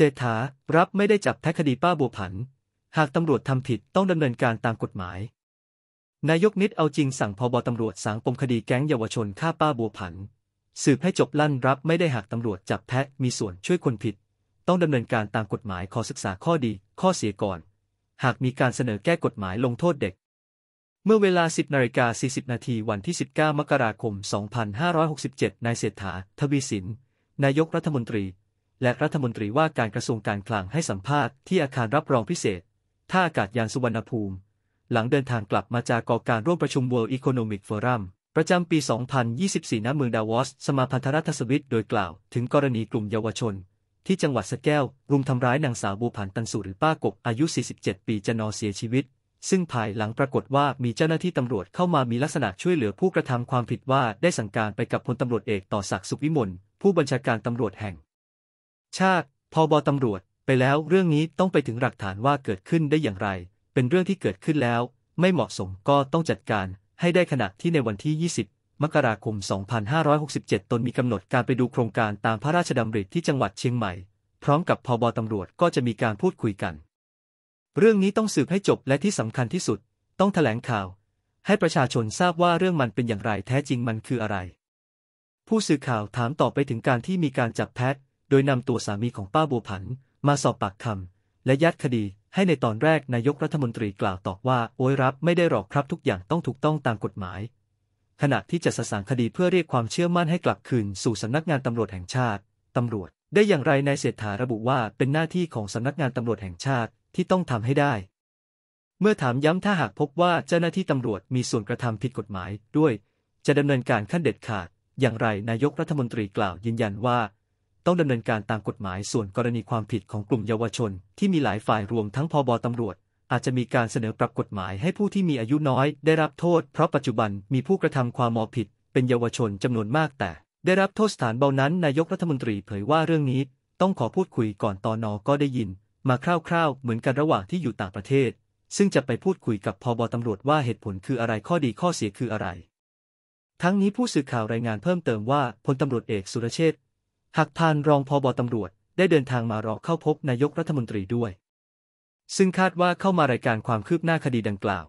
เศรษฐา รับไม่ได้จับแพ้คดีป้าบัวผัน หากตำรวจทำผิดต้องดำเนินการตามกฎหมาย นายกนิด เอาจริงสั่งพอบตำรวจสางปมคดีแก๊งเยาวชนฆ่าป้าบัวผัน สืบให้จบลั่นรับไม่ได้หากตำรวจจับแพ้มีส่วนช่วยคนผิด ต้องดำเนินการตามกฎหมายขอศึกษาข้อดีข้อเสียก่อน หากมีการเสนอแก้กฎหมายลงโทษเด็ก เมื่อเวลา 10นาฬิกา40นาทีวันที่ 19 มกราคม 2567นายเศรษฐา ทวีสินนายกรัฐมนตรีและรัฐมนตรีว่าการกระทรวงการคลังให้สัมภาษณ์ที่อาคารรับรองพิเศษ ท่าอากาศยานสุวรรณภูมิ หลังเดินทางกลับมาจากกอการร่วมประชุม World Economic Forum ประจำปี 2024 ณ เมืองดาวอสสมาพันธรัฐสวิตโดยกล่าว ถึงกรณีกลุ่มเยาวชน ที่จังหวัดสแก้ว รุมทำร้ายนางสาวบูผันตันสุหรือป้ากบ อายุ 47 ปีจะนอเสียชีวิต ซึ่งภายหลังปรากฏว่ามีเจ้าหน้าที่ตำรวจเข้ามามีลักษณะช่วยเหลือผู้กระทำความผิดว่า ได้สั่งการไปกับพลตำรวจเอกต่อศักดิ์สุขวิมล ผู้บัญชาการตำรวจแห่งชาติพอบอตำรวจไปแล้วเรื่องนี้ต้องไปถึงหลักฐานว่าเกิดขึ้นได้อย่างไร เป็นเรื่องที่เกิดขึ้นแล้ว ไม่เหมาะสมก็ต้องจัดการให้ได้ขณะที่ในวันที่ 20มกราคม2567 ตนมีกำหนดการไปดูโครงการตามพระราชดำริที่จังหวัดเชียงใหม่ พร้อมกับพอบอตำรวจก็จะมีการพูดคุยกัน เรื่องนี้ต้องสืบให้จบและที่สำคัญที่สุด ต้องถแถลงข่าว ให้ประชาชนทราบว่าเรื่องมันเป็นอย่างไรแท้จริงมันคืออะไร ผู้สื่อข่าวถามต่อไปถึงการที่มีการจับแพทโดยนำตัวสามีของป้าบัวผัน มาสอบปากคำและยัดคดีให้ในตอนแรกนายกรัฐมนตรีกล่าวตอบว่า โอ้ยรับไม่ได้หรอกครับทุกอย่างต้องถูกต้องตามกฎหมาย ขณะที่จะสสางคดีเพื่อเรียกความเชื่อมั่นให้กลับคืนสู่สำนักงานตำรวจแห่งชาติตำรวจได้อย่างไรนายเศรษฐาระบุว่า เป็นหน้าที่ของสำนักงานตำรวจแห่งชาติที่ต้องทำให้ได้ เมื่อถามย้ำถ้าหากพบว่าเจ้าหน้าที่ตำรวจมีส่วนกระทำผิดกฎหมายด้วย จะดำเนินการขั้นเด็ดขาด อย่างไรนายกรัฐมนตรีกล่าวยืนยันว่า้องดำเนินการตามกฎหมาย ส่วนกรณีความผิดของกลุ่มเยาวชน ที่มีหลายฝ่ายรวมทั้งพอบอตำรวจ อาจจะมีการเสนอปรับกฎหมายให้ผู้ที่มีอายุน้อย ได้รับโทษ เพราะปัจจุบันมีผู้กระทำความมอผิด เป็นเยาวชนจำนวนมากแต่ ได้รับโทษสถานเบานั้นนายกรัฐมนตรีเผยว่าเรื่องนี้ต้องขอพูดคุยก่อนตอนอก็ได้ยิน มาคร่าว ๆ เหมือนกันระหว่างที่อยู่ต่างประเทศ ซึ่งจะไปพูดคุยกับพอบอตำรวจว่าเหตุผลคืออะไรข้อดีข้อเสียคืออะไร ทั้งนี้ผู้สื่อข่าวรายงานเพิ่มเติมว่าพลตำรวจเอกสุรเชษฐหากพานรองพอบอตำรวจได้เดินทางมารอเข้าพบนายกรัฐมนตรีด้วย ซึ่งคาดว่าเข้ามารายการความคืบหน้าคดีดังกล่าว